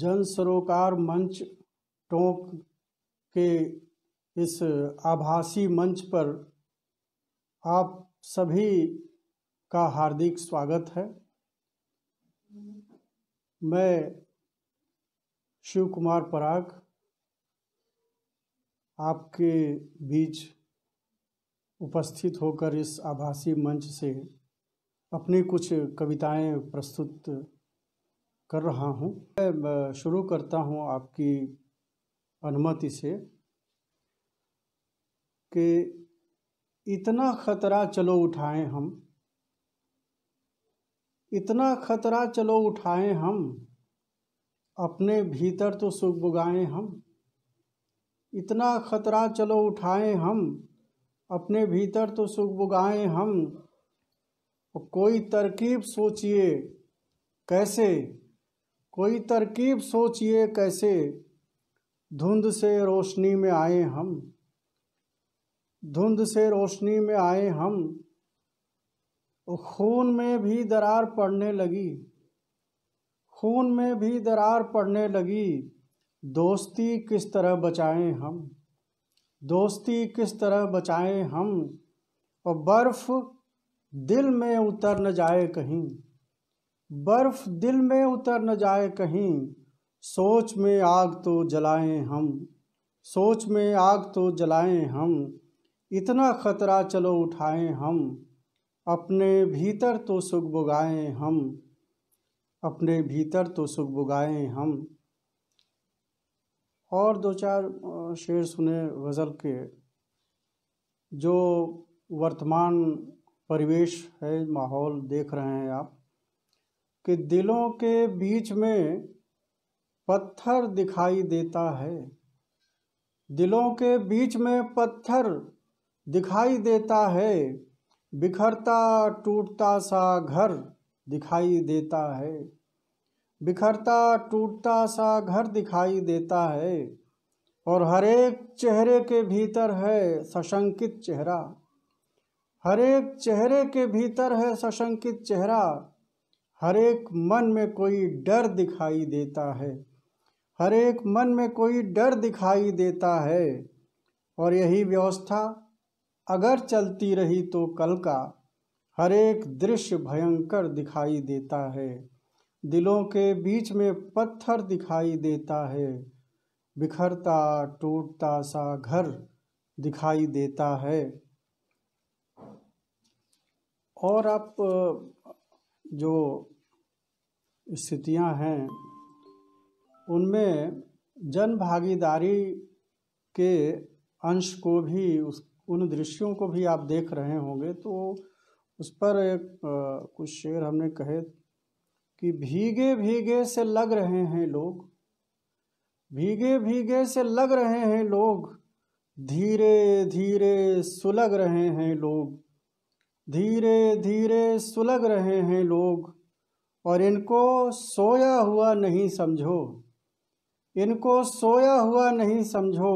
जन सरोकार मंच टोंक के इस आभासी मंच पर आप सभी का हार्दिक स्वागत है मैं शिव कुमार पराग आपके बीच उपस्थित होकर इस आभासी मंच से अपनी कुछ कविताएं प्रस्तुत कर रहा हूँ मैं शुरू करता हूँ आपकी अनुमति से कि इतना खतरा चलो उठाएं हम इतना खतरा चलो उठाएं हम अपने भीतर तो सुख बुगाएं हम इतना खतरा चलो उठाएं हम अपने भीतर तो सुख बुगाएं हम कोई तरकीब सोचिए कैसे कोई तरकीब सोचिए कैसे धुंध से रोशनी में आए हम धुंध से रोशनी में आए हम खून में भी दरार पड़ने लगी खून में भी दरार पड़ने लगी दोस्ती किस तरह बचाएं हम दोस्ती किस तरह बचाएं हम और बर्फ़ दिल में उतर न जाए कहीं बर्फ दिल में उतर न जाए कहीं सोच में आग तो जलाएं हम सोच में आग तो जलाएं हम इतना खतरा चलो उठाएं हम अपने भीतर तो सुख बुगाएं हम अपने भीतर तो सुख बुगाएं हम और दो चार शेर सुने गज़ल के जो वर्तमान परिवेश है माहौल देख रहे हैं आप कि दिलों के बीच में पत्थर दिखाई देता है दिलों के बीच में पत्थर दिखाई देता है बिखरता टूटता सा घर दिखाई देता है बिखरता टूटता सा घर दिखाई देता है और हर एक चेहरे के भीतर है सशंकित चेहरा हर एक चेहरे के भीतर है सशंकित चेहरा हर एक मन में कोई डर दिखाई देता है हर एक मन में कोई डर दिखाई देता है और यही व्यवस्था अगर चलती रही तो कल का हर एक दृश्य भयंकर दिखाई देता है दिलों के बीच में पत्थर दिखाई देता है बिखरता टूटता सा घर दिखाई देता है और आप जो स्थितियां हैं उनमें जन भागीदारी के अंश को भी उस उन दृश्यों को भी आप देख रहे होंगे तो उस पर एक आ, कुछ शेर हमने कहे कि भीगे भीगे से लग रहे हैं लोग भीगे भीगे से लग रहे हैं लोग धीरे धीरे सुलग रहे हैं लोग धीरे धीरे सुलग रहे हैं लोग और इनको सोया हुआ नहीं समझो इनको सोया हुआ नहीं समझो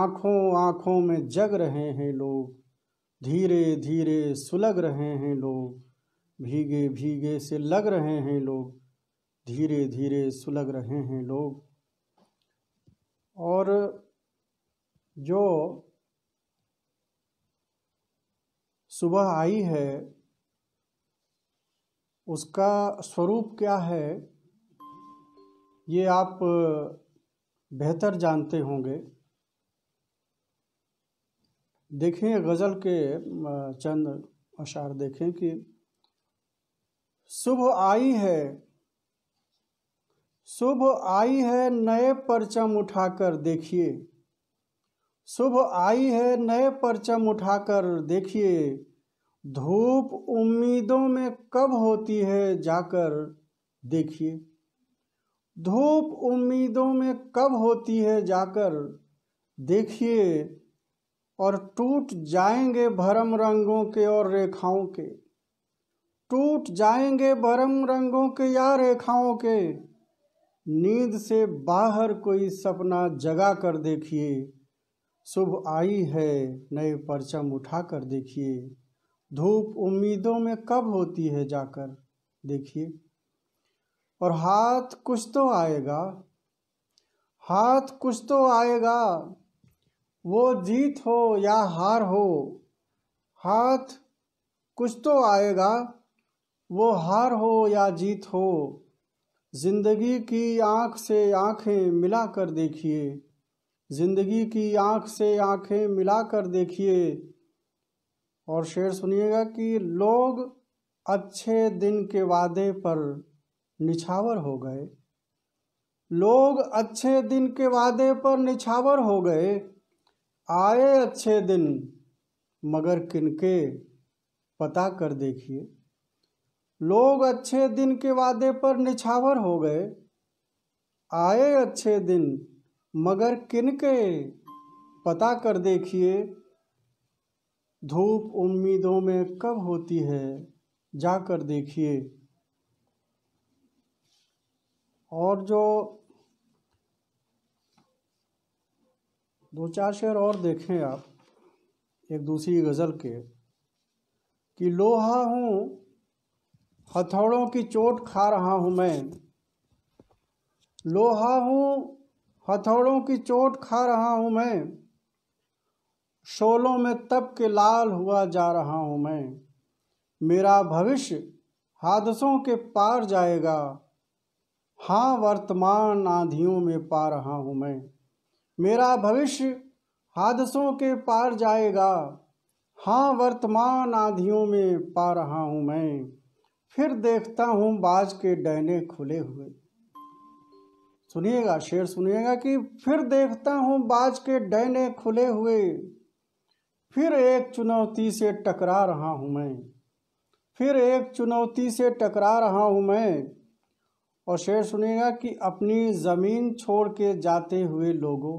आँखों आँखों में जग रहे हैं लोग धीरे धीरे सुलग रहे हैं लोग भीगे भीगे से लग रहे हैं लोग धीरे धीरे सुलग रहे हैं लोग और जो सुबह आई है उसका स्वरूप क्या है ये आप बेहतर जानते होंगे देखें गज़ल के चंद अशार देखें कि सुबह आई है सुबह आई है नए परचम उठाकर देखिए सुबह आई है नए परचम उठाकर देखिए धूप उम्मीदों में कब होती है जाकर देखिए धूप उम्मीदों में कब होती है जाकर देखिए और टूट जाएंगे भरम रंगों के और रेखाओं के टूट जाएंगे भरम रंगों के या रेखाओं के नींद से बाहर कोई सपना जगा कर देखिए शुभ आई है नए परचम उठा कर देखिए धूप उम्मीदों में कब होती है जाकर देखिए और हाथ कुछ तो आएगा हाथ कुछ तो आएगा वो जीत हो या हार हो हाथ कुछ तो आएगा वो हार हो या जीत हो जिंदगी की आंख से आंखें मिला कर देखिए जिंदगी की आंख से आंखें मिला कर देखिए और शेर सुनिएगा कि लोग अच्छे दिन के वादे पर निछावर हो गए लोग अच्छे दिन के वादे पर निछावर हो गए आए अच्छे दिन मगर किनके पता कर देखिए लोग अच्छे दिन के वादे पर निछावर हो गए आए अच्छे दिन मगर किनके पता कर देखिए धूप उम्मीदों में कब होती है जाकर देखिए और जो दो चार शेर और देखें आप एक दूसरी गज़ल के कि लोहा हूँ हथौड़ों की चोट खा रहा हूँ मैं लोहा हूँ हथौड़ों की चोट खा रहा हूँ मैं शोलों में तप के लाल हुआ जा रहा हूँ मैं मेरा भविष्य हादसों के पार जाएगा हाँ वर्तमान आंधियों में पा रहा हूँ मैं मेरा भविष्य हादसों के पार जाएगा हाँ वर्तमान आंधियों में पा रहा हूँ मैं फिर देखता हूँ बाज के डहने खुले हुए सुनिएगा शेर सुनिएगा कि फिर देखता हूँ बाज के डहने खुले हुए फिर एक चुनौती से टकरा रहा हूँ मैं फिर एक चुनौती से टकरा रहा हूँ मैं और शेर सुनेगा कि अपनी ज़मीन छोड़ के जाते हुए लोगों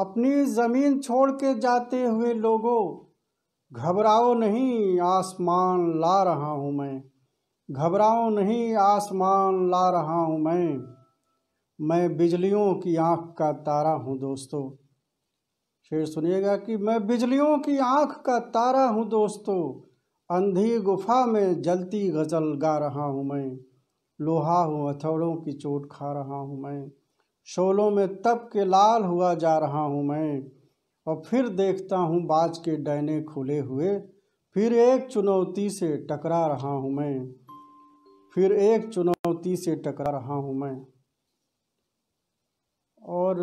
अपनी ज़मीन छोड़ के जाते हुए लोगों घबराओ नहीं आसमान ला रहा हूँ मैं घबराओ नहीं आसमान ला रहा हूँ मैं मैं बिजलियों की आँख का तारा हूँ दोस्तों फिर सुनिएगा कि मैं बिजलियों की आँख का तारा हूँ दोस्तों अंधी गुफा में जलती गज़ल गा रहा हूँ मैं लोहा हूँ हथौड़ों की चोट खा रहा हूँ मैं शोलों में तप के लाल हुआ जा रहा हूँ मैं और फिर देखता हूँ बाज के डैने खुले हुए फिर एक चुनौती से टकरा रहा हूँ मैं फिर एक चुनौती से टकरा रहा हूँ मैं और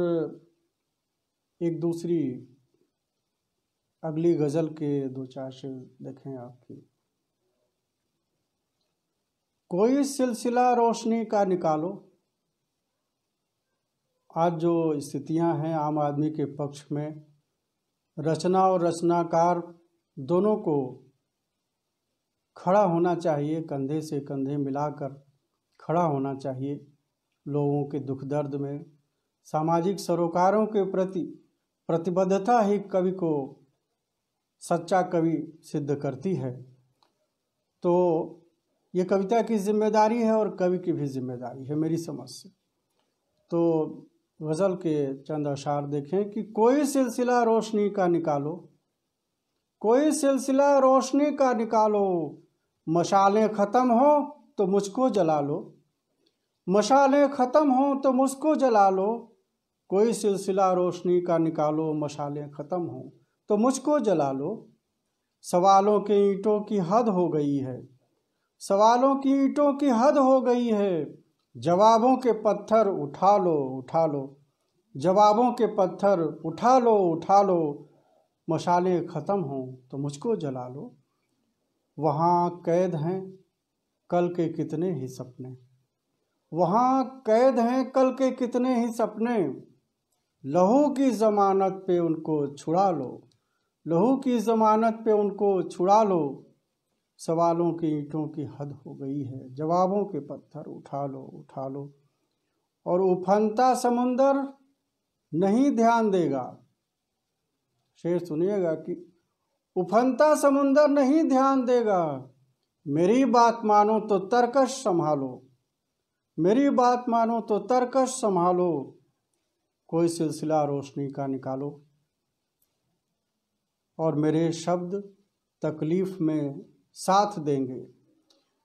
एक दूसरी अगली गजल के दो चार शेर देखें आपकी कोई सिलसिला रोशनी का निकालो आज जो स्थितियां हैं आम आदमी के पक्ष में रचना और रचनाकार दोनों को खड़ा होना चाहिए कंधे से कंधे मिलाकर खड़ा होना चाहिए लोगों के दुख दर्द में सामाजिक सरोकारों के प्रति प्रतिबद्धता ही कवि को सच्चा कवि सिद्ध करती है तो ये कविता की जिम्मेदारी है और कवि की भी जिम्मेदारी है मेरी समझ से तो गज़ल के चंद अशार देखें कि कोई सिलसिला रोशनी का निकालो कोई सिलसिला रोशनी का निकालो मशालें ख़त्म हो तो मुझको जला लो मशालें ख़त्म हो तो मुझको जला लो कोई सिलसिला रोशनी का निकालो मशालें ख़त्म हों तो मुझको जला लो सवालों के ईंटों की हद हो गई है सवालों की ईंटों की हद हो गई है जवाबों के पत्थर उठा लो उठा लो जवाबों के पत्थर उठा लो उठा लो मशालें ख़त्म हों तो मुझको जला लो वहाँ कैद हैं कल के कितने ही सपने वहाँ कैद हैं कल के कितने ही सपने लहू की ज़मानत पे उनको छुड़ा लो लहू की ज़मानत पे उनको छुड़ा लो सवालों की ईंटों की हद हो गई है जवाबों के पत्थर उठा लो उठा लो और उफनता समुंदर नहीं ध्यान देगा शेर सुनिएगा कि उफनता समुंदर नहीं ध्यान देगा मेरी बात मानो तो तरकश संभालो मेरी बात मानो तो तरकश संभालो कोई सिलसिला रोशनी का निकालो और मेरे शब्द तकलीफ़ में साथ देंगे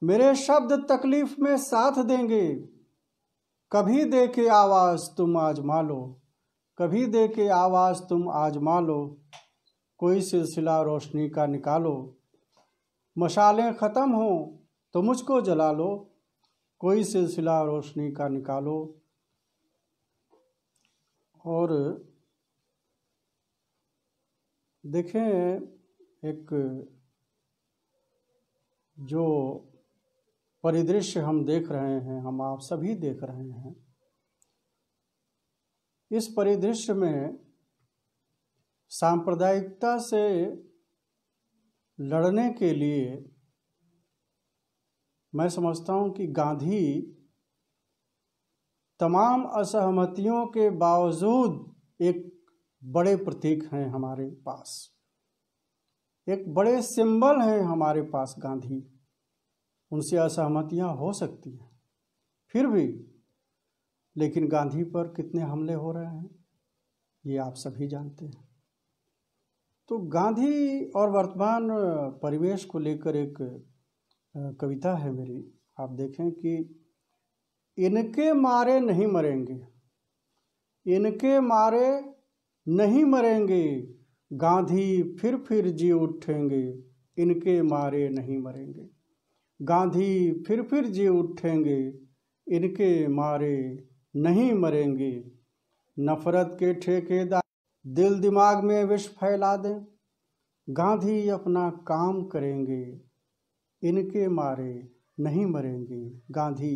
मेरे शब्द तकलीफ़ में साथ देंगे कभी दे के आवाज़ तुम आजमा लो कभी दे के आवाज़ तुम आजमा लो कोई सिलसिला रोशनी का निकालो मशालें ख़त्म हों तो मुझको जला लो कोई सिलसिला रोशनी का निकालो और देखें एक जो परिदृश्य हम देख रहे हैं हम आप सभी देख रहे हैं इस परिदृश्य में सांप्रदायिकता से लड़ने के लिए मैं समझता हूँ कि गांधी तमाम असहमतियों के बावजूद एक बड़े प्रतीक हैं हमारे पास एक बड़े सिंबल हैं हमारे पास गांधी उनसे असहमतियां हो सकती हैं फिर भी लेकिन गांधी पर कितने हमले हो रहे हैं ये आप सभी जानते हैं तो गांधी और वर्तमान परिवेश को लेकर एक कविता है मेरी आप देखें कि इनके मारे नहीं मरेंगे इनके मारे नहीं मरेंगे गांधी फिर फिर जी उठेंगे इनके मारे नहीं मरेंगे गांधी फिर फिर जी उठेंगे इनके मारे नहीं मरेंगे नफरत के ठेकेदार दिल दिमाग में विष फैला दें गांधी अपना काम करेंगे इनके मारे नहीं मरेंगे गांधी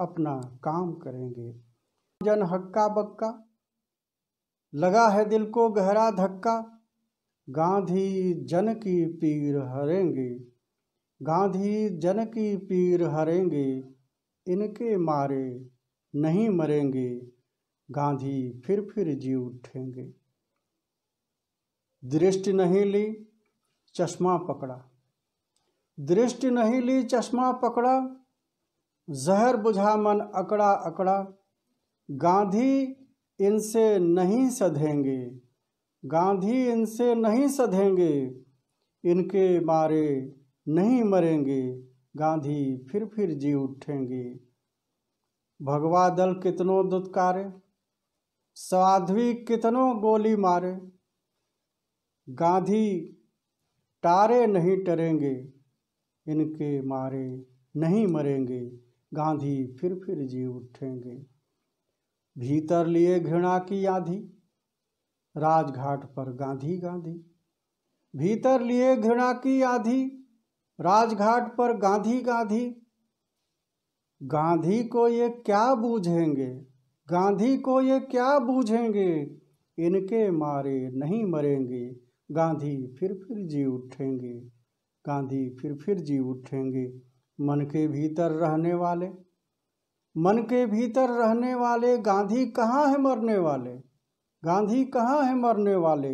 अपना काम करेंगे जन हक्का बक्का लगा है दिल को गहरा धक्का गांधी जन की पीर हरेंगे गांधी जन की पीर हरेंगे इनके मारे नहीं मरेंगे गांधी फिर फिर जी उठेंगे दृष्टि नहीं ली चश्मा पकड़ा दृष्टि नहीं ली चश्मा पकड़ा जहर बुझा मन अकड़ा अकड़ा गांधी इनसे नहीं सधेंगे गांधी इनसे नहीं सधेंगे इनके मारे नहीं मरेंगे गांधी फिर फिर जी उठेंगे भगवा दल कितनों दुत्कारे साध्वी कितनों गोली मारे गांधी टारे नहीं टरेंगे इनके मारे नहीं मरेंगे गांधी फिर फिर जी उठेंगे भीतर लिए घृणा की आधी राजघाट पर गांधी गांधी भीतर लिए घृणा की आधी राजघाट पर गांधी गांधी गांधी को ये क्या बूझेंगे गांधी को ये क्या बूझेंगे इनके मारे नहीं मरेंगे गांधी फिर फिर जी उठेंगे गांधी फिर फिर जी उठेंगे मन के भीतर रहने वाले मन के भीतर रहने वाले गांधी कहाँ है मरने वाले गांधी कहाँ है मरने वाले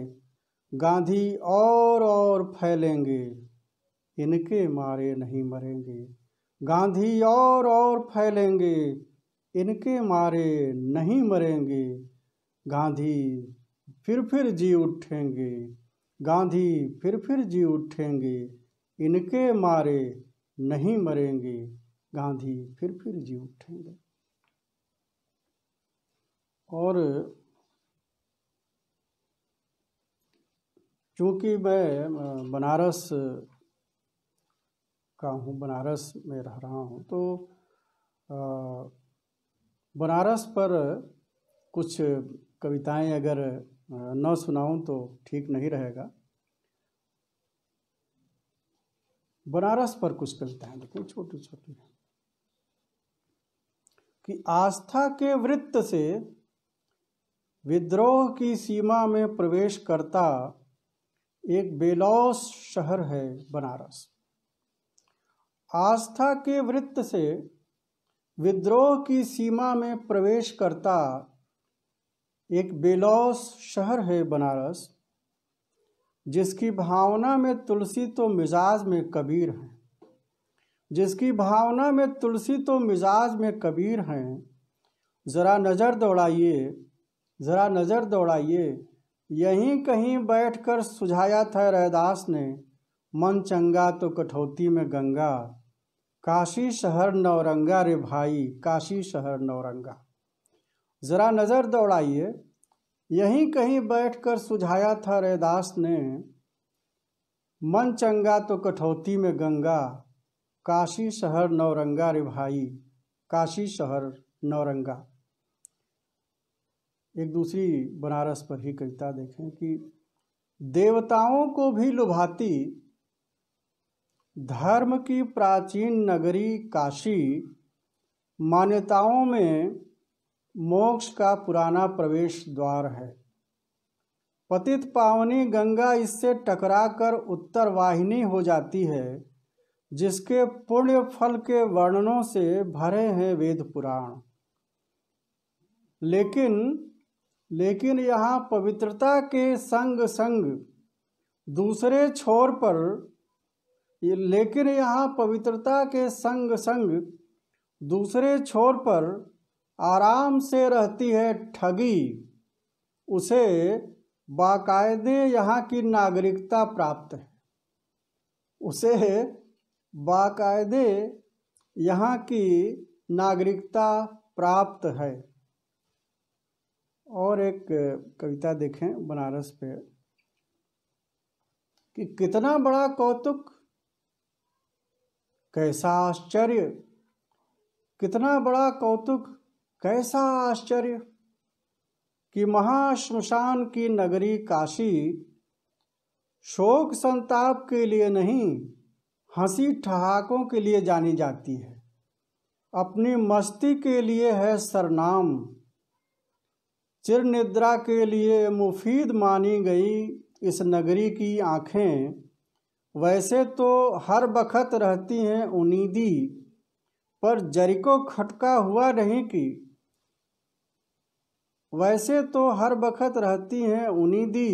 गांधी और और फैलेंगे इनके मारे नहीं मरेंगे गांधी और और फैलेंगे इनके मारे नहीं मरेंगे गांधी फिर फिर जी उठेंगे गांधी फिर फिर जी उठेंगे इनके मारे नहीं मरेंगे गांधी फिर फिर जी उठेंगे और चूँकि मैं बनारस का हूँ बनारस में रह रहा हूँ तो बनारस पर कुछ कविताएं अगर न सुनाऊं तो ठीक नहीं रहेगा बनारस पर कुछ कविताएं लिखी छोटी छोटी कि आस्था के वृत्त से विद्रोह की सीमा में प्रवेश करता एक बेलौस शहर है बनारस आस्था के वृत्त से विद्रोह की सीमा में प्रवेश करता एक बेलौस शहर है बनारस जिसकी भावना में तुलसी तो मिजाज में कबीर हैं जिसकी भावना में तुलसी तो मिजाज में कबीर हैं ज़रा नज़र दौड़ाइए ज़रा नज़र दौड़ाइए यहीं कहीं बैठकर सुझाया था रैदास ने मन चंगा तो कठौती में गंगा काशी शहर नौरंगा रे भाई काशी शहर नौरंगा ज़रा नज़र दौड़ाइए यहीं कहीं बैठकर सुझाया था रैदास ने मन चंगा तो कठौती में गंगा काशी शहर नौरंगा रे भाई काशी शहर नौरंगा एक दूसरी बनारस पर ही कविता देखें कि देवताओं को भी लुभाती धर्म की प्राचीन नगरी काशी मान्यताओं में मोक्ष का पुराना प्रवेश द्वार है पतित पावनी गंगा इससे टकराकर उत्तर वाहिनी हो जाती है जिसके पुण्य फल के वर्णनों से भरे हैं वेद पुराण लेकिन लेकिन यहाँ पवित्रता के संग संग दूसरे छोर पर लेकिन यहाँ पवित्रता के संग संग दूसरे छोर पर आराम से रहती है ठगी उसे बाकायदे यहाँ की नागरिकता प्राप्त है उसे बाकायदे यहाँ की नागरिकता प्राप्त है और एक कविता देखें बनारस पे कि कितना बड़ा कौतुक कैसा आश्चर्य कितना बड़ा कौतुक कैसा आश्चर्य कि महाश्मशान की नगरी काशी शोक संताप के लिए नहीं हंसी ठहाकों के लिए जानी जाती है अपनी मस्ती के लिए है सरनाम चिर निद्रा के लिए मुफीद मानी गई इस नगरी की आँखें वैसे तो हर बखत रहती हैं उनीदी पर जरिको खटका हुआ नहीं कि वैसे तो हर बखत रहती हैं उनीदी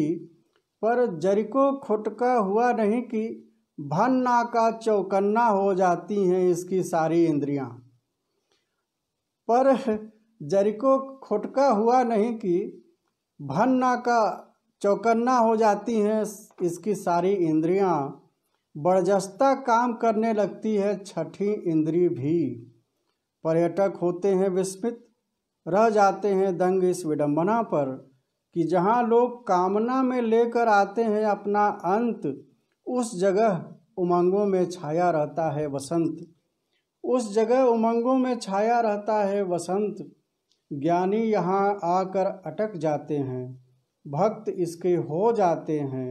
पर जरिको खुटका हुआ नहीं कि भन्ना का चौकन्ना हो जाती हैं इसकी सारी इंद्रियां पर जरिको खुटका हुआ नहीं कि भन्ना का चौकन्ना हो जाती हैं इसकी सारी इंद्रियां बर्जस्ता काम करने लगती है छठी इंद्री भी पर्यटक होते हैं विस्मित रह जाते हैं दंग इस विडंबना पर कि जहाँ लोग कामना में लेकर आते हैं अपना अंत उस जगह उमंगों में छाया रहता है वसंत उस जगह उमंगों में छाया रहता है वसंत ज्ञानी यहाँ आकर अटक जाते हैं भक्त इसके हो जाते हैं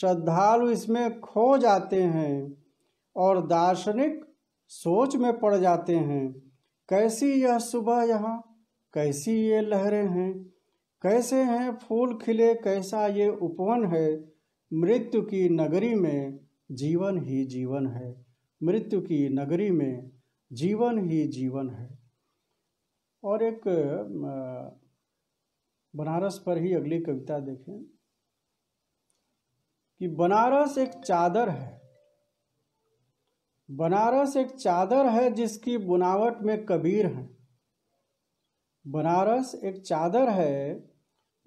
श्रद्धालु इसमें खो जाते हैं और दार्शनिक सोच में पड़ जाते हैं कैसी यह सुबह यहाँ कैसी ये लहरें हैं कैसे हैं फूल खिले कैसा ये उपवन है मृत्यु की नगरी में जीवन ही जीवन है मृत्यु की नगरी में जीवन ही जीवन है और एक बनारस पर ही अगली कविता देखें कि बनारस एक चादर है बनारस एक चादर है जिसकी बुनावट में कबीर हैं बनारस एक चादर है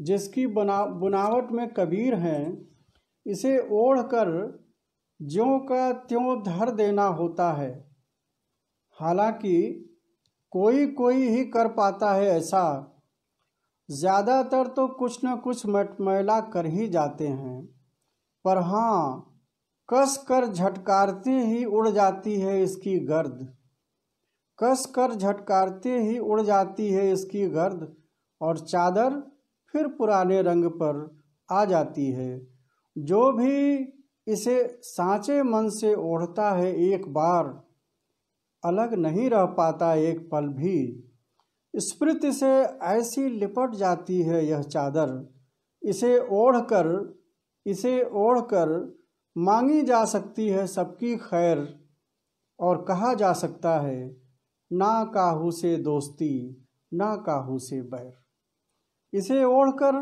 जिसकी बना बुनावट में कबीर हैं इसे ओढ़कर ज्यों का त्यों धर देना होता है हालांकि कोई कोई ही कर पाता है ऐसा ज़्यादातर तो कुछ न कुछ मटमैला कर ही जाते हैं पर हाँ कस कर झटकारते ही उड़ जाती है इसकी गर्द कसकर झटकारते ही उड़ जाती है इसकी गर्द और चादर फिर पुराने रंग पर आ जाती है जो भी इसे सांचे मन से ओढ़ता है एक बार अलग नहीं रह पाता एक पल भी स्मृति से ऐसी लिपट जाती है यह चादर इसे ओढ़कर इसे ओढ़कर मांगी जा सकती है सबकी खैर और कहा जा सकता है ना काहू से दोस्ती ना काहू से बैर इसे ओढ़कर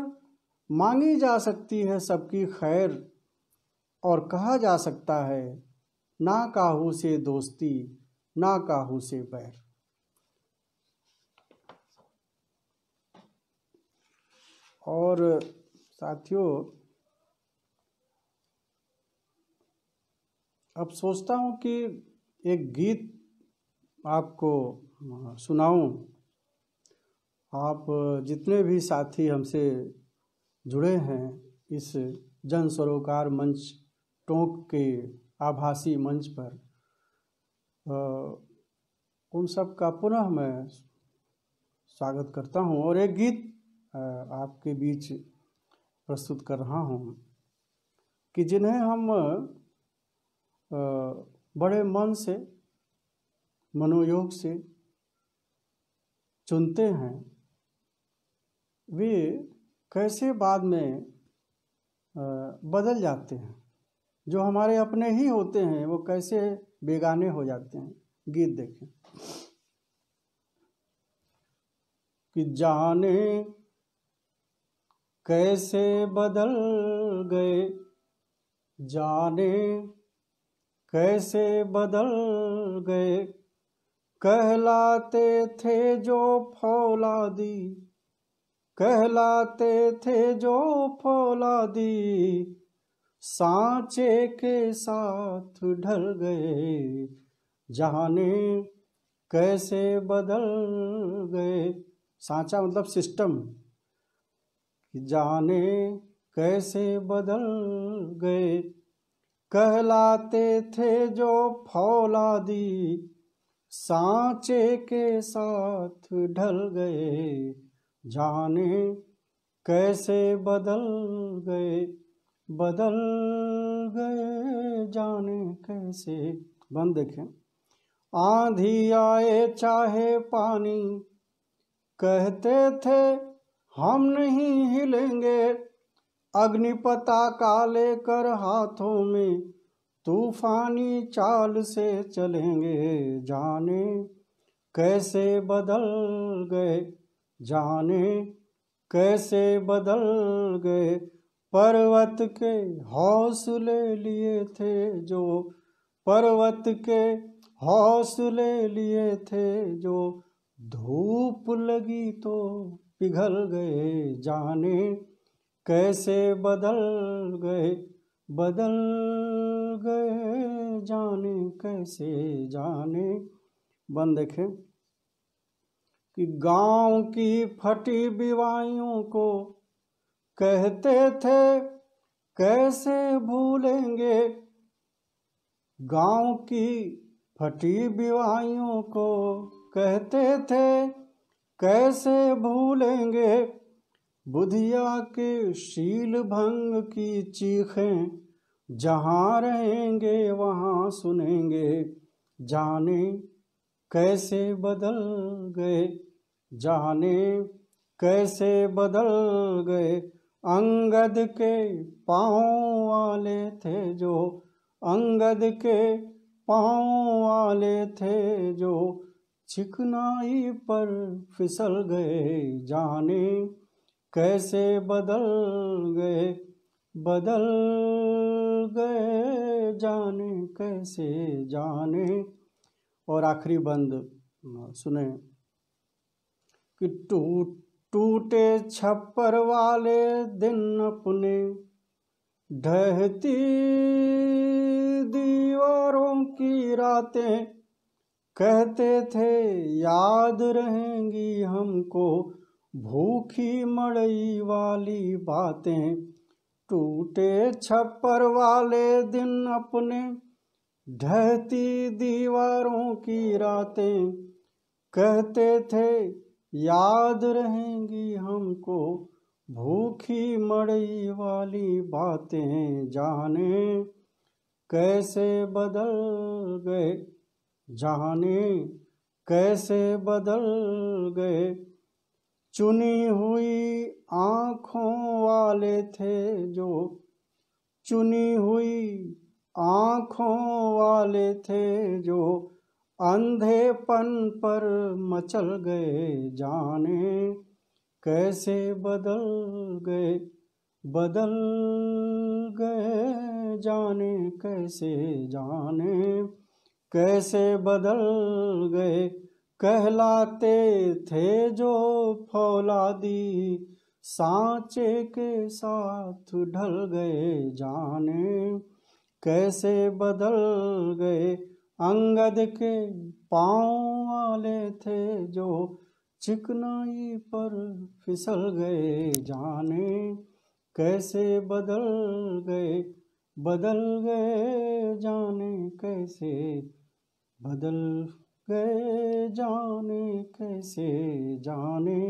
मांगी जा सकती है सबकी खैर और कहा जा सकता है ना काहू से दोस्ती ना काहू से बैर और साथियों अब सोचता हूँ कि एक गीत आपको सुनाऊं आप जितने भी साथी हमसे जुड़े हैं इस जन सरोकार मंच टोंक के आभासी मंच पर उन सब का पुनः मैं स्वागत करता हूं और एक गीत आपके बीच प्रस्तुत कर रहा हूं कि जिन्हें हम बड़े मन से मनोयोग से चुनते हैं वे कैसे बाद में बदल जाते हैं जो हमारे अपने ही होते हैं वो कैसे बेगाने हो जाते हैं गीत देखें कि जाने कैसे बदल गए जाने कैसे बदल गए कहलाते थे जो फौलादी कहलाते थे जो फौलादी सांचे के साथ ढल गए जहाने कैसे बदल गए सांचा मतलब सिस्टम जाने कैसे बदल गए कहलाते थे जो फौलादी सांचे के साथ ढल गए जाने कैसे बदल गए बदल गए जाने कैसे बंद देखें आंधी आए चाहे पानी कहते थे हम नहीं हिलेंगे अग्निपता का लेकर हाथों में तूफानी चाल से चलेंगे जाने कैसे बदल गए जाने कैसे बदल गए पर्वत के हौसले लिए थे जो पर्वत के हौसले लिए थे जो धूप लगी तो पिघल गए जाने कैसे बदल गए बदल गए जाने कैसे जाने बन देखे कि गांव की फटी बीवाइयों को कहते थे कैसे भूलेंगे गांव की फटी बीवाइयों को कहते थे कैसे भूलेंगे बुधिया के शील भंग की चीखें जहाँ रहेंगे वहाँ सुनेंगे जाने कैसे बदल गए जाने कैसे बदल गए अंगद के पाँव वाले थे जो अंगद के पाँव वाले थे जो चिकनाई पर फिसल गए जाने कैसे बदल गए बदल गए जाने कैसे जाने और आखिरी बंद सुने कि टूट टूटे छप्पर वाले दिन अपने ढहती दीवारों की रातें कहते थे याद रहेंगी हमको भूखी मड़ई वाली बातें टूटे छप्पर वाले दिन अपने ढहती दीवारों की रातें कहते थे याद रहेंगी हमको भूखी मड़ई वाली बातें जाने कैसे बदल गए जाने कैसे बदल गए चुनी हुई आँखों वाले थे जो चुनी हुई आँखों वाले थे जो अंधेपन पर मचल गए जाने कैसे बदल गए बदल गए जाने कैसे जाने कैसे बदल गए कहलाते थे जो फौलादी सांचे के साथ ढल गए जाने कैसे बदल गए अंगद के पाँव वाले थे जो चिकनाई पर फिसल गए जाने कैसे बदल गए बदल गए जाने कैसे बदल गए जाने कैसे जाने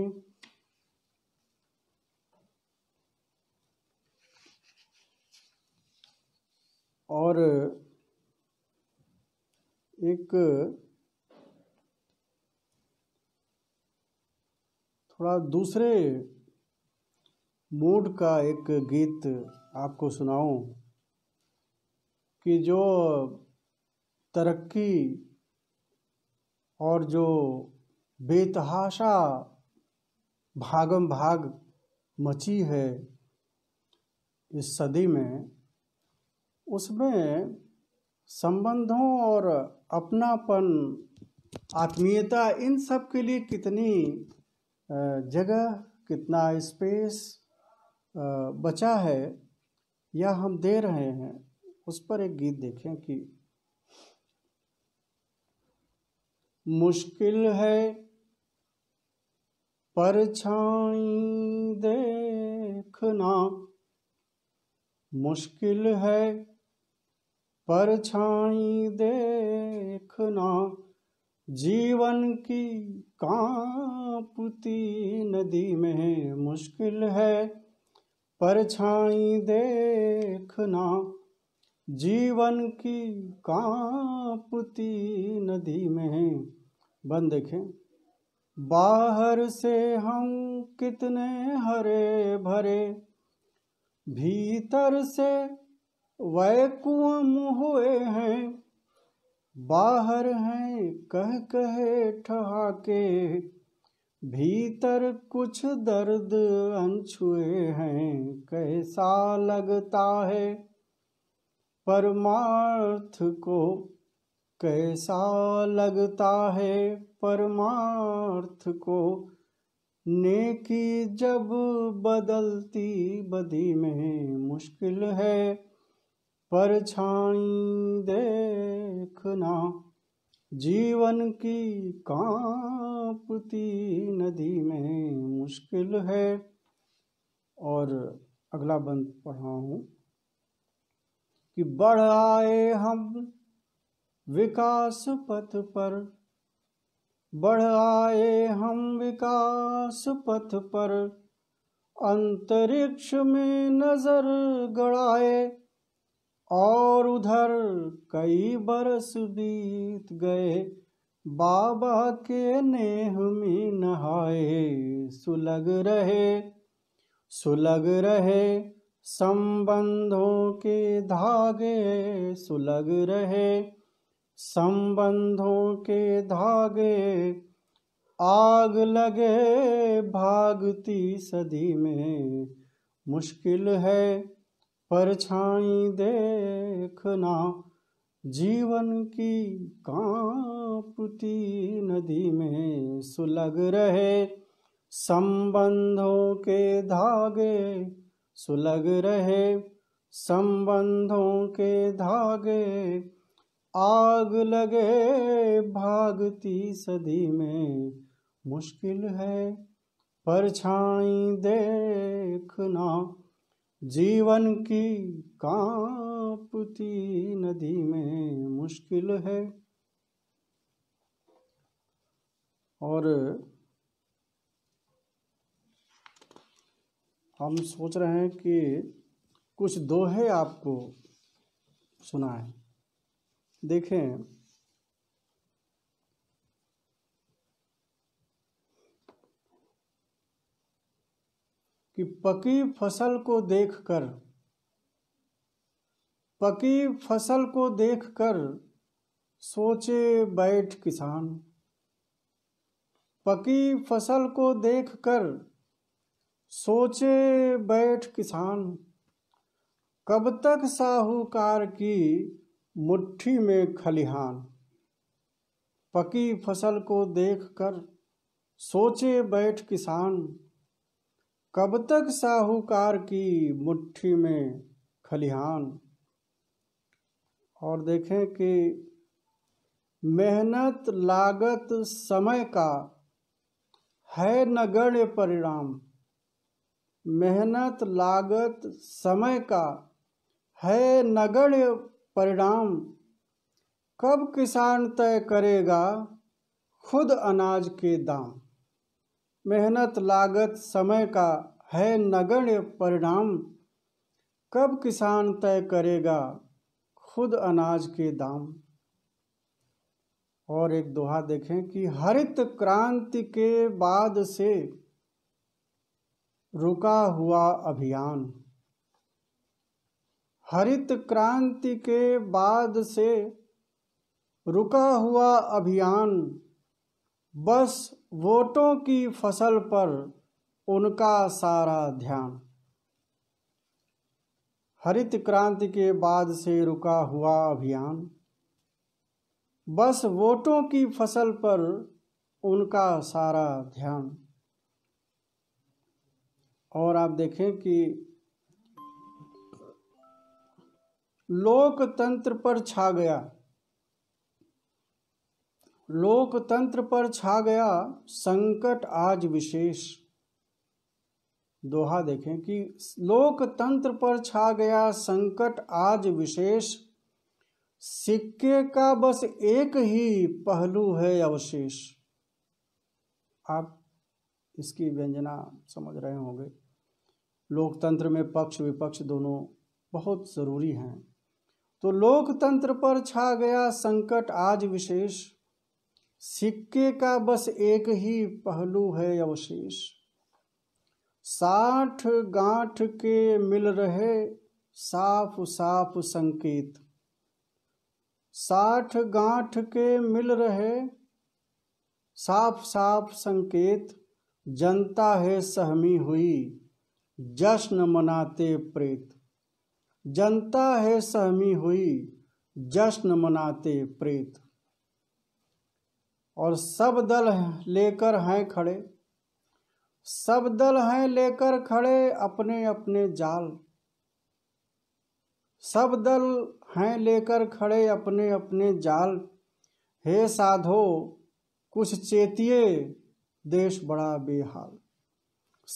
और एक थोड़ा दूसरे मूड का एक गीत आपको सुनाऊं कि जो तरक्की और जो बेतहाशा भागम भाग मची है इस सदी में उसमें संबंधों और अपनापन आत्मीयता इन सब के लिए कितनी जगह कितना स्पेस बचा है या हम दे रहे हैं उस पर एक गीत देखें कि मुश्किल है परछाई देखना मुश्किल है परछाई देखना जीवन की कांपती नदी में मुश्किल है परछाई देखना जीवन की कांपती नदी में बन देखें बाहर से हम कितने हरे भरे भीतर से वैकुम हुए हैं बाहर हैं कह कहे ठहाके भीतर कुछ दर्द अनछुए हैं कैसा लगता है परमार्थ को कैसा लगता है परमार्थ को नेकी जब बदलती बदी में मुश्किल है परछाई देखना जीवन की कांपती नदी में मुश्किल है और अगला बंद पढ़ा हूँ कि बढ़ाए हम विकास पथ पर बढ़ आए हम विकास पथ पर अंतरिक्ष में नजर गड़ाए और उधर कई बरस बीत गए बाबा के नेह में नहाए सुलग रहे सुलग रहे संबंधों के धागे सुलग रहे संबंधों के धागे आग लगे भागती सदी में मुश्किल है परछाई देखना जीवन की कांपती नदी में सुलग रहे संबंधों के धागे सुलग रहे संबंधों के धागे आग लगे भागती सदी में मुश्किल है परछाई देखना जीवन की कांपती नदी में मुश्किल है और हम सोच रहे हैं कि कुछ दोहे आपको सुनाएं देखें कि पकी फसल को देखकर पकी फसल को देखकर सोचे बैठ किसान पकी फसल को देखकर सोचे बैठ किसान कब तक साहूकार की मुट्ठी में खलिहान पकी फसल को देखकर सोचे बैठ किसान कब तक साहूकार की मुट्ठी में खलिहान और देखें कि मेहनत लागत समय का है नगण्य परिणाम मेहनत लागत समय का है नगण्य परिणाम कब किसान तय करेगा खुद अनाज के दाम मेहनत लागत समय का है नगण्य परिणाम कब किसान तय करेगा खुद अनाज के दाम और एक दोहा देखें कि हरित क्रांति के बाद से रुका हुआ अभियान हरित क्रांति के बाद से रुका हुआ अभियान बस वोटों की फसल पर उनका सारा ध्यान हरित क्रांति के बाद से रुका हुआ अभियान बस वोटों की फसल पर उनका सारा ध्यान और आप देखें कि लोकतंत्र पर छा गया लोकतंत्र पर छा गया संकट आज विशेष दोहा देखें कि लोकतंत्र पर छा गया संकट आज विशेष सिक्के का बस एक ही पहलू है अवशेष आप इसकी व्यंजना समझ रहे होंगे लोकतंत्र में पक्ष विपक्ष दोनों बहुत ज़रूरी हैं तो लोकतंत्र पर छा गया संकट आज विशेष सिक्के का बस एक ही पहलू है अवशेष साठ गांठ के मिल रहे साफ साफ संकेत साठ गांठ के मिल रहे साफ साफ संकेत जनता है सहमी हुई जश्न मनाते प्रेत जनता है सहमी हुई जश्न मनाते प्रेत और सब दल लेकर हैं खड़े सब दल हैं लेकर खड़े अपने अपने जाल सब दल हैं लेकर खड़े अपने अपने जाल हे साधो कुछ चेतिए देश बड़ा बेहाल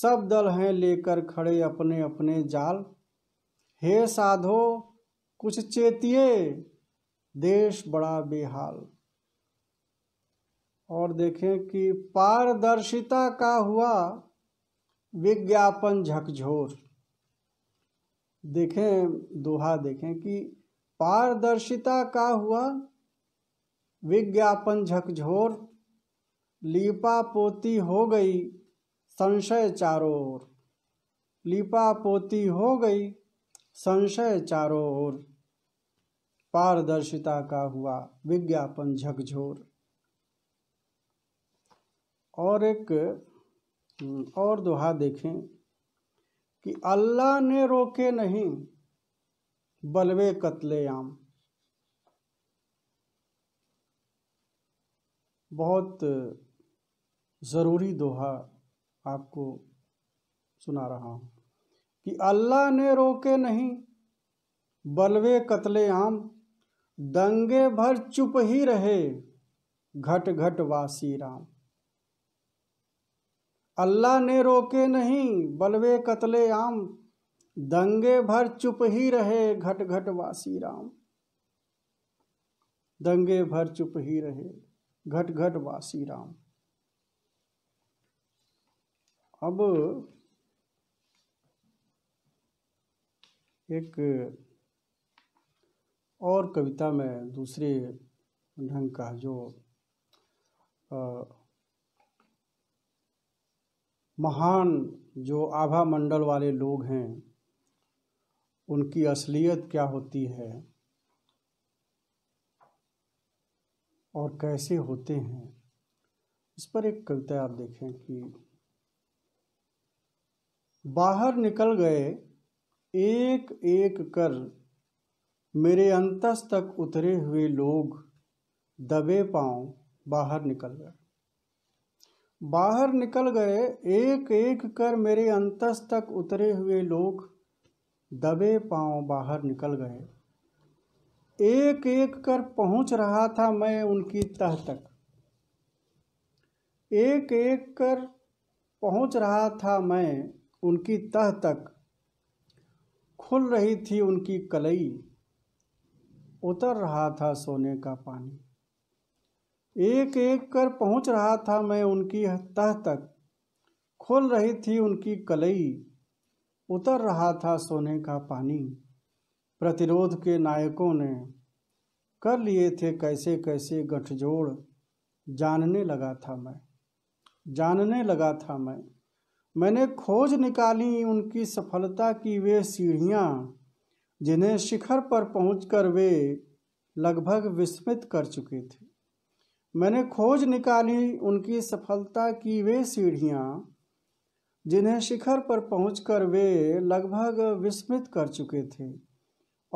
सब दल हैं लेकर खड़े अपने अपने जाल हे साधो कुछ चेतिए देश बड़ा बेहाल और देखें कि पारदर्शिता का हुआ विज्ञापन झकझोर देखें दोहा देखें कि पारदर्शिता का हुआ विज्ञापन झकझोर लीपा पोती हो गई संशय चारों ओर लीपा पोती हो गई संशय चारों ओर पारदर्शिता का हुआ विज्ञापन झकझोर और एक हम्म, और दोहा देखें कि अल्लाह ने रोके नहीं बलवे कत्लेआम बहुत ज़रूरी दोहा आपको सुना रहा हूँ कि अल्लाह ने रोके नहीं बलवे कतले आम दंगे भर चुप ही रहे घट घट वासी राम अल्लाह ने रोके नहीं बलवे कतले आम दंगे भर चुप ही रहे घट घट वासी राम दंगे भर चुप ही रहे घट घट वासी राम अब एक और कविता में दूसरे ढंग का जो महान जो आभा मंडल वाले लोग हैं उनकी असलियत क्या होती है और कैसे होते हैं इस पर एक कविता आप देखें कि बाहर निकल गए एक एक कर मेरे अंतस तक उतरे हुए लोग दबे पांव बाहर निकल गए बाहर निकल गए एक एक कर मेरे अंतस तक उतरे हुए लोग दबे पांव बाहर निकल गए एक एक कर पहुंच रहा था मैं उनकी तह तक एक एक कर पहुंच रहा था मैं उनकी तह तक खुल रही थी उनकी कलई उतर रहा था सोने का पानी एक एक कर पहुंच रहा था मैं उनकी तह तक खुल रही थी उनकी कलई उतर रहा था सोने का पानी प्रतिरोध के नायकों ने कर लिए थे कैसे कैसे गठजोड़ जानने लगा था मैं जानने लगा था मैं मैंने खोज निकाली उनकी सफलता की वे सीढ़ियाँ जिन्हें शिखर पर पहुंचकर वे लगभग विस्मित कर चुके थे मैंने खोज निकाली उनकी सफलता की वे सीढ़ियाँ जिन्हें शिखर पर पहुंचकर वे लगभग विस्मित कर चुके थे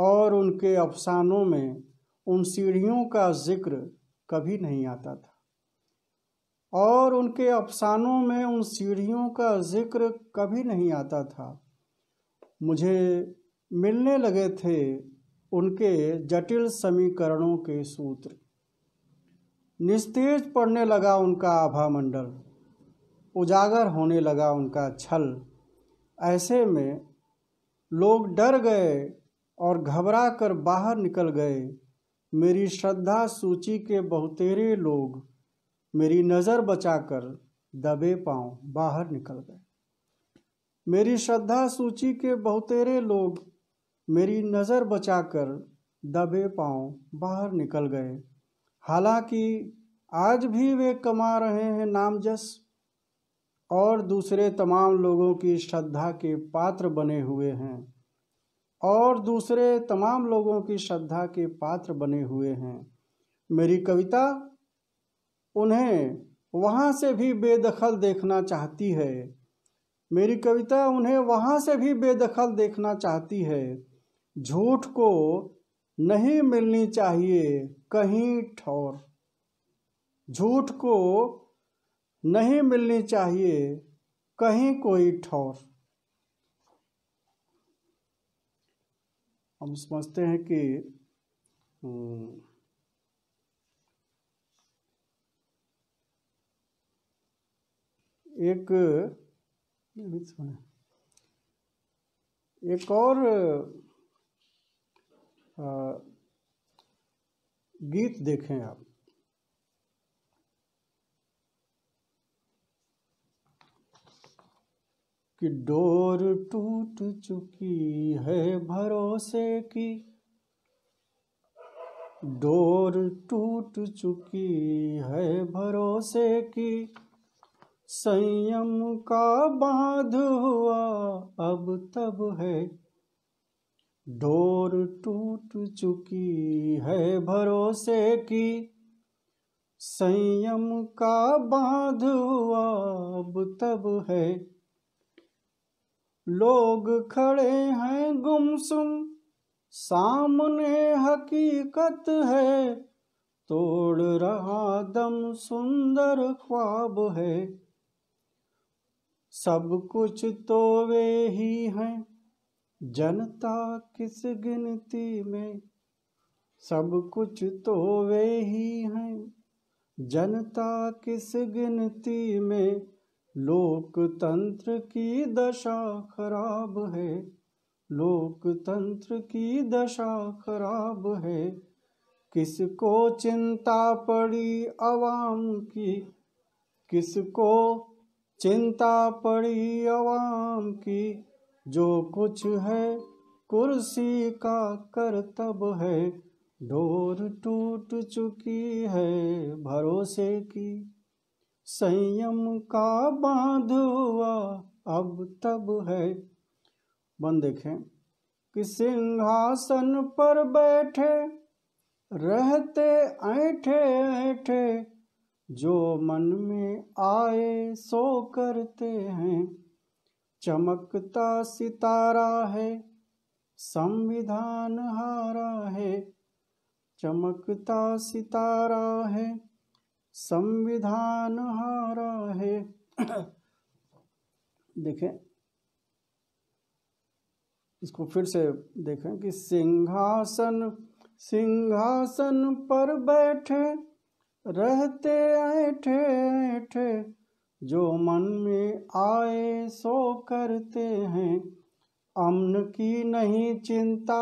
और उनके अफसानों में उन सीढ़ियों का जिक्र कभी नहीं आता था और उनके अफसानों में उन सीढ़ियों का जिक्र कभी नहीं आता था मुझे मिलने लगे थे उनके जटिल समीकरणों के सूत्र निस्तेज पड़ने लगा उनका आभा मंडल उजागर होने लगा उनका छल ऐसे में लोग डर गए और घबरा कर बाहर निकल गए मेरी श्रद्धा सूची के बहुतेरे लोग मेरी नज़र बचाकर दबे पांव बाहर निकल गए मेरी श्रद्धा सूची के बहुतेरे लोग मेरी नज़र बचाकर दबे पांव बाहर निकल गए हालांकि आज भी वे कमा रहे हैं नामजस और दूसरे तमाम लोगों की श्रद्धा के पात्र बने हुए हैं और दूसरे तमाम लोगों की श्रद्धा के पात्र बने हुए हैं मेरी कविता उन्हें वहाँ से भी बेदखल देखना चाहती है मेरी कविता उन्हें वहाँ से भी बेदखल देखना चाहती है झूठ को नहीं मिलनी चाहिए कहीं ठौर झूठ को नहीं मिलनी चाहिए कहीं कोई ठौर हम समझते हैं कि हम्म, एक एक और गीत देखें आप कि डोर टूट चुकी है भरोसे की डोर टूट चुकी है भरोसे की संयम का बांध हुआ अब तब है डोर टूट चुकी है भरोसे की संयम का बांध हुआ अब तब है लोग खड़े हैं गुमसुम सामने हकीकत है तोड़ रहा दम सुंदर ख्वाब है सब कुछ तो वे ही हैं जनता किस गिनती में सब कुछ तो वे ही हैं जनता किस गिनती में लोकतंत्र की दशा खराब है लोकतंत्र की दशा खराब है किसको चिंता पड़ी आवाम की किसको चिंता पड़ी अवाम की जो कुछ है कुर्सी का करतब है डोर टूट चुकी है भरोसे की संयम का बांध हुआ अब तब है बंद देखें कि सिंहासन पर बैठे रहते ऐठे ऐठे जो मन में आए सो करते हैं चमकता सितारा है संविधान हारा है चमकता सितारा है संविधान हारा है देखें इसको फिर से देखें कि सिंहासन सिंहासन पर बैठे रहते ऐठे ऐठे जो मन में आए सो करते हैं अमन की नहीं चिंता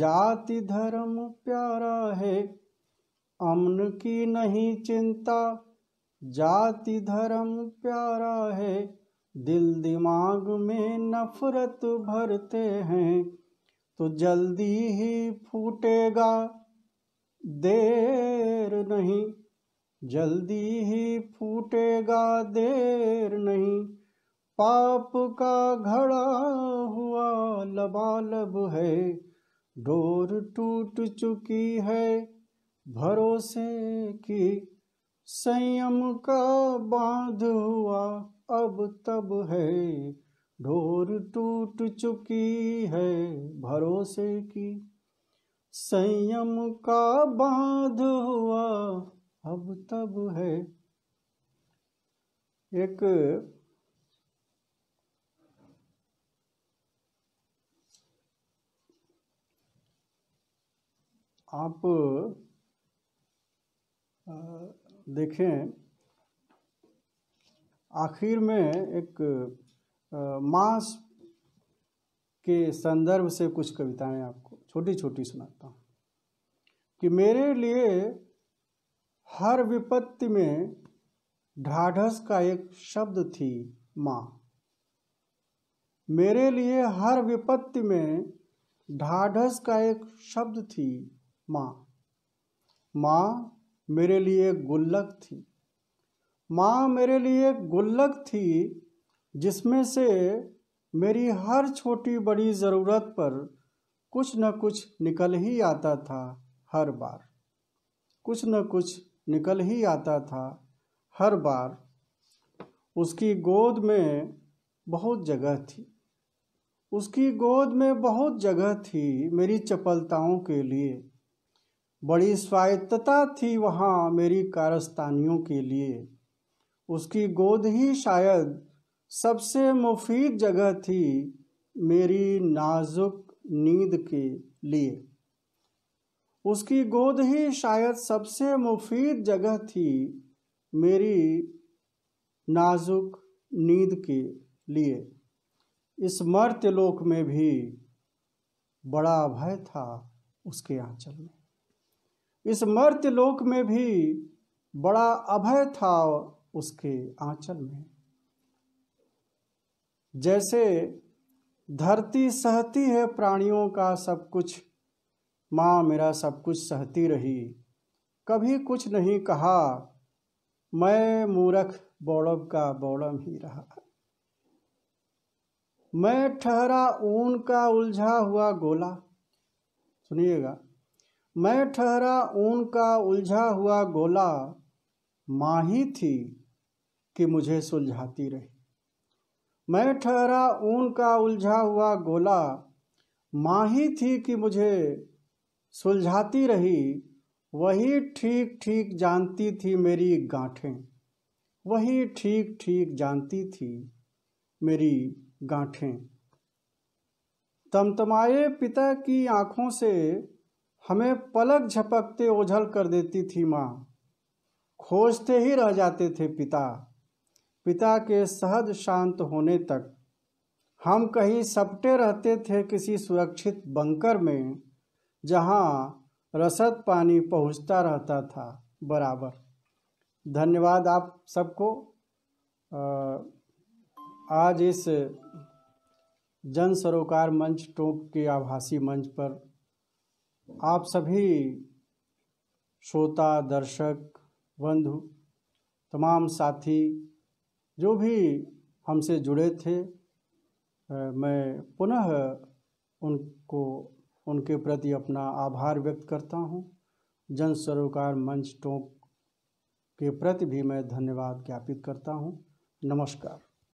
जाति धर्म प्यारा है अमन की नहीं चिंता जाति धर्म प्यारा है दिल दिमाग में नफरत भरते हैं तो जल्दी ही फूटेगा देर नहीं जल्दी ही फूटेगा देर नहीं पाप का घड़ा हुआ लबालब है डोर टूट चुकी है भरोसे की संयम का बांध हुआ अब तब है डोर टूट चुकी है भरोसे की संयम का बांध हुआ अब तब है एक आप देखें आखिर में एक मास के संदर्भ से कुछ कविताएं आपको छोटी छोटी सुनाता हूँ कि मेरे लिए हर विपत्ति में ढाढ़स का एक शब्द थी माँ मेरे लिए हर विपत्ति में ढाढ़स का एक शब्द थी माँ माँ मेरे लिए गुल्लक थी माँ मेरे लिए गुल्लक थी जिसमें से मेरी हर छोटी बड़ी ज़रूरत पर कुछ न कुछ निकल ही आता था हर बार कुछ न कुछ निकल ही आता था हर बार उसकी गोद में बहुत जगह थी उसकी गोद में बहुत जगह थी मेरी चपलताओं के लिए बड़ी स्वायत्तता थी वहाँ मेरी कारस्तानियों के लिए उसकी गोद ही शायद सबसे मुफीद जगह थी मेरी नाजुक नींद के लिए उसकी गोद ही शायद सबसे मुफीद जगह थी मेरी नाजुक नींद के लिए इस लोक में भी बड़ा भय था उसके आंचल में इस लोक में भी बड़ा अभय था उसके आंचल में जैसे धरती सहती है प्राणियों का सब कुछ माँ मेरा सब कुछ सहती रही कभी कुछ नहीं कहा मैं मूरख बौड़ब का बौड़म ही रहा मैं ठहरा ऊन का उलझा हुआ गोला सुनिएगा मैं ठहरा ऊन का उलझा हुआ गोला माँ ही थी कि मुझे सुलझाती रही मैं ठहरा ऊन का उलझा हुआ गोला माही थी कि मुझे सुलझाती रही वही ठीक ठीक जानती थी मेरी गांठें वही ठीक ठीक जानती थी मेरी गांठें तमतमाए पिता की आंखों से हमें पलक झपकते ओझल कर देती थी माँ खोजते ही रह जाते थे पिता पिता के सहज शांत होने तक हम कहीं सपटे रहते थे किसी सुरक्षित बंकर में जहां रसद पानी पहुंचता रहता था बराबर धन्यवाद आप सबको आज इस जन सरोकार मंच टोक के आभासी मंच पर आप सभी श्रोता दर्शक बंधु तमाम साथी जो भी हमसे जुड़े थे मैं पुनः उनको उनके प्रति अपना आभार व्यक्त करता हूँ जन सरोकार मंच टोंक के प्रति भी मैं धन्यवाद ज्ञापित करता हूँ नमस्कार